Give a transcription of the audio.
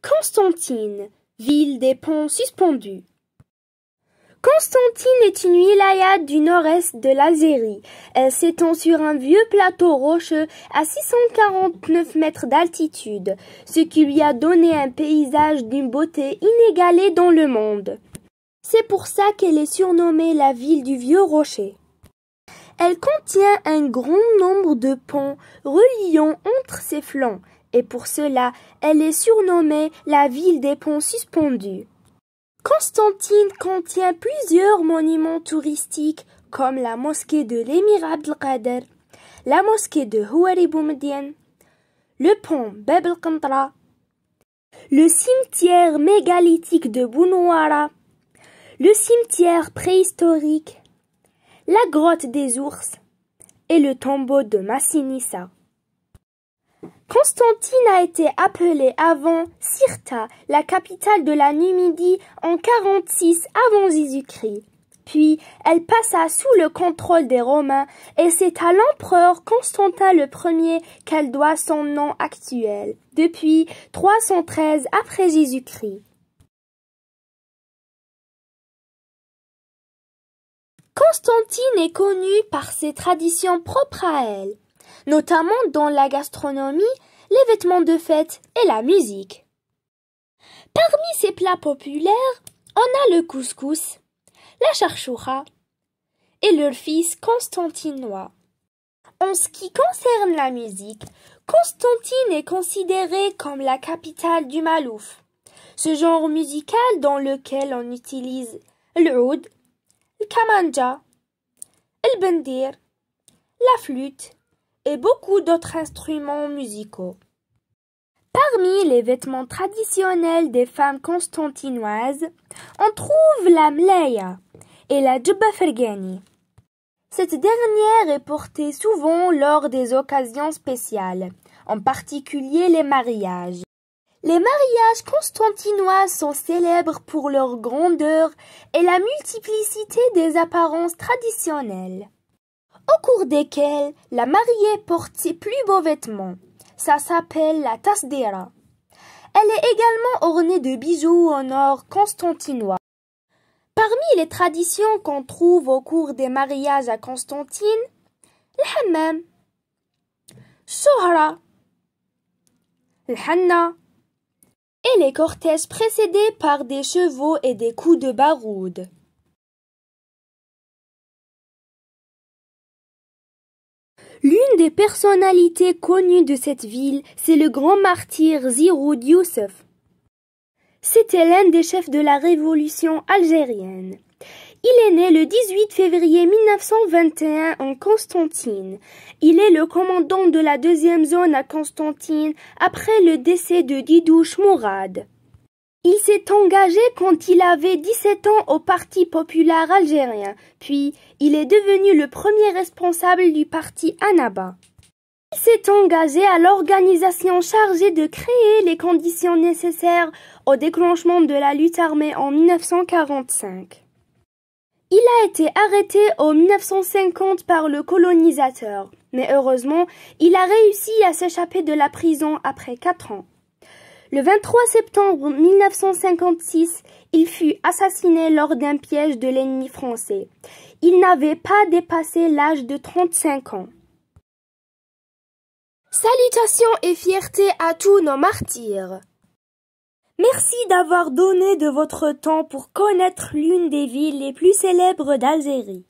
Constantine, ville des ponts suspendus. Constantine est une wilaya du nord-est de l'Azérie. Elle s'étend sur un vieux plateau rocheux à 649 mètres d'altitude, ce qui lui a donné un paysage d'une beauté inégalée dans le monde. C'est pour ça qu'elle est surnommée la ville du vieux rocher. Elle contient un grand nombre de ponts reliant entre ses flancs, et pour cela elle est surnommée la ville des ponts suspendus. Constantine contient plusieurs monuments touristiques comme la mosquée de l'émir Abdelkader, la mosquée de Houari le pont Bab el le cimetière mégalithique de Bounouara, le cimetière préhistorique, la grotte des ours et le tombeau de Massinissa. Constantine a été appelée avant Sirta, la capitale de la Numidie, en 46 avant Jésus-Christ. Puis elle passa sous le contrôle des Romains et c'est à l'empereur Constantin le Ier qu'elle doit son nom actuel, depuis 313 après Jésus-Christ. Constantine est connue par ses traditions propres à elle, notamment dans la gastronomie, les vêtements de fête et la musique. Parmi ses plats populaires, on a le couscous, la charchoura et le fils constantinois. En ce qui concerne la musique, Constantine est considérée comme la capitale du malouf, ce genre musical dans lequel on utilise le le bendir, la flûte et beaucoup d'autres instruments musicaux. Parmi les vêtements traditionnels des femmes constantinoises, on trouve la mleya et la juba fergani. Cette dernière est portée souvent lors des occasions spéciales, en particulier les mariages. Les mariages constantinois sont célèbres pour leur grandeur et la multiplicité des apparences traditionnelles, au cours desquelles la mariée porte ses plus beaux vêtements. Ça s'appelle la tasdera. Elle est également ornée de bijoux en or constantinois. Parmi les traditions qu'on trouve au cours des mariages à Constantine, le hammam, Sohra, le et les cortèges précédés par des chevaux et des coups de baroude. L'une des personnalités connues de cette ville, c'est le grand martyr Ziroud Youssef. C'était l'un des chefs de la révolution algérienne. Il est né le 18 février 1921 en Constantine. Il est le commandant de la deuxième zone à Constantine après le décès de Didouche Mourad. Il s'est engagé quand il avait 17 ans au Parti populaire algérien, puis il est devenu le premier responsable du parti Anaba. Il s'est engagé à l'organisation chargée de créer les conditions nécessaires au déclenchement de la lutte armée en 1945. Il a été arrêté en 1950 par le colonisateur, mais heureusement, il a réussi à s'échapper de la prison après quatre ans. Le 23 septembre 1956, il fut assassiné lors d'un piège de l'ennemi français. Il n'avait pas dépassé l'âge de 35 ans. Salutations et fierté à tous nos martyrs. Merci d'avoir donné de votre temps pour connaître l'une des villes les plus célèbres d'Algérie.